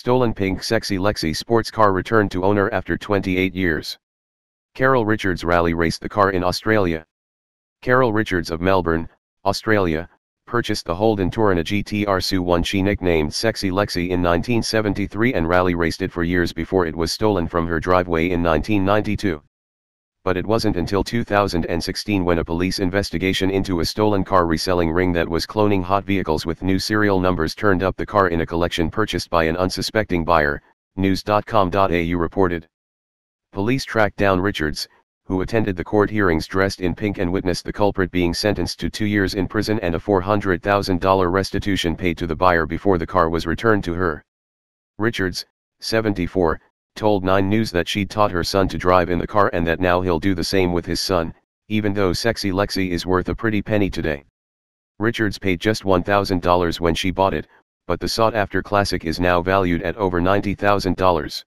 Stolen pink sexy Lexi sports car returned to owner after 28 years. Carol Richards rally raced the car in Australia. Carol Richards of Melbourne, Australia, purchased the Holden Torana GTR Su 1 she nicknamed Sexy Lexi in 1973 and rally raced it for years before it was stolen from her driveway in 1992 but it wasn't until 2016 when a police investigation into a stolen car reselling ring that was cloning hot vehicles with new serial numbers turned up the car in a collection purchased by an unsuspecting buyer, news.com.au reported. Police tracked down Richards, who attended the court hearings dressed in pink and witnessed the culprit being sentenced to two years in prison and a $400,000 restitution paid to the buyer before the car was returned to her. Richards, 74, told 9 News that she taught her son to drive in the car and that now he'll do the same with his son, even though sexy Lexi is worth a pretty penny today. Richards paid just $1,000 when she bought it, but the sought-after classic is now valued at over $90,000.